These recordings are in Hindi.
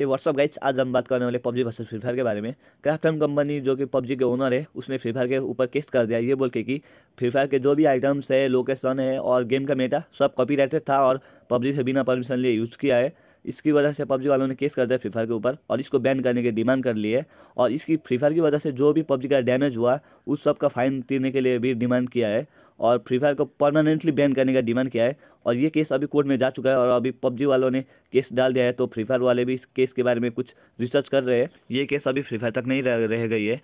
ये व्हाट्सअप गाइड्स आज हम बात करने वाले पबजी वर्सेज फ्री फायर के बारे में क्राफ्टन कंपनी जो कि पबजी के ओनर है उसने फ्री फायर के ऊपर केस कर दिया ये बोल के कि फ्री फायर के जो भी आइटम्स है लोकेशन है और गेम का मेटा सब कॉपी था और पबजी से बिना परमिशन लिए यूज़ किया है इसकी वजह से पबजी वालों ने केस कर दिया फ्री फायर के ऊपर और इसको बैन करने की डिमांड कर ली है और इसकी फ्री फायर की वजह से जो भी पबजी का डैमेज हुआ उस सब का फाइन देने के लिए भी डिमांड किया है और फ्री फायर को परमानेंटली बैन करने का डिमांड किया है और ये केस अभी कोर्ट में जा चुका है और अभी पबजी वालों ने केस डाल दिया है तो फ्री फायर वाले भी इस केस के बारे में कुछ रिसर्च कर रहे हैं ये केस अभी फ्री फायर तक नहीं रह, रह गई है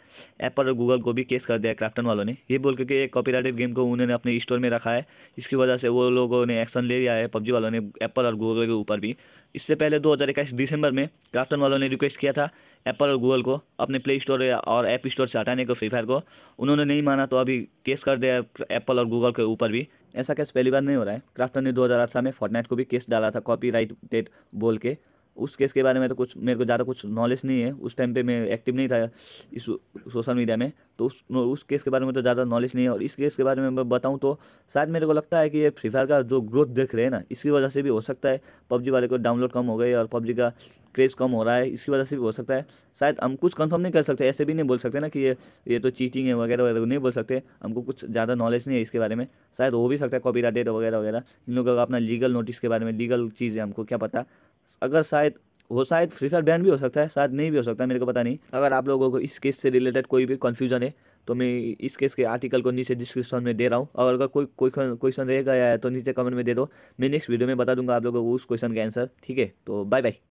एप्पल और गूगल को भी केस कर दिया है क्राफ्टन वालों ने ये बोल के कि कॉपी गेम को उन्होंने अपने स्टोर में रखा है इसकी वजह से वो लोगों ने एक्शन ले लिया है पबजी वालों ने में एप्पल और गूगल के ऊपर भी इससे पहले इक्कीस दिसंबर में क्राफ्टन वालों ने रिक्वेस्ट किया था एप्पल और गूगल को अपने प्ले स्टोर और ऐप स्टोर से हटाने को फ्री फायर को उन्होंने नहीं माना तो अभी केस कर दिया एप्पल और गूगल के ऊपर भी ऐसा केस पहली बार नहीं हो रहा है क्राफ्टन ने अठारह में फोर्टनाइट को भी केस डाला था राइट डेट बोल के उस केस के बारे में तो कुछ मेरे को ज़्यादा कुछ नॉलेज नहीं है उस टाइम पे मैं एक्टिव नहीं था इस सोशल मीडिया में तो उस उस केस के बारे में तो ज़्यादा नॉलेज नहीं है और इस केस के बारे में मैं बताऊँ तो शायद मेरे को लगता है कि ये फ्री फायर का जो ग्रोथ देख रहे हैं ना इसकी वजह से भी हो सकता है पबजी वाले को डाउनलोड कम हो गई और पबजी का क्रेज़ कम हो रहा है इसकी वजह से भी हो सकता है शायद हम कुछ कंफर्म नहीं कर सकते ऐसे भी नहीं बोल सकते ना कि ये ये तो चीटिंग है वगैरह वगैरह नहीं बोल सकते हमको कुछ ज़्यादा नॉलेज नहीं है इसके बारे में शायद हो भी सकता है कॉपी डेट वगैरह वगैरह इन लोगों का अपना लीगल नोटिस के बारे में लीगल चीज़ है हमको क्या पता अगर शायद वो शायद फ्री फायर बैन भी हो सकता है शायद नहीं भी हो सकता मेरे को पता नहीं अगर आप लोगों को इस केस से रिलेटेड कोई भी कन्फ्यूजन है तो मैं इस केस के आर्टिकल को नीचे डिस्क्रिप्शन में दे रहा हूँ और अगर कोई कोई क्वेश्चन रह गया है तो नीचे कमेंट में दे दो मैं नेक्स्ट वीडियो में बता दूंगा आप लोगों को उस क्वेश्चन का आंसर ठीक है तो बाय बाय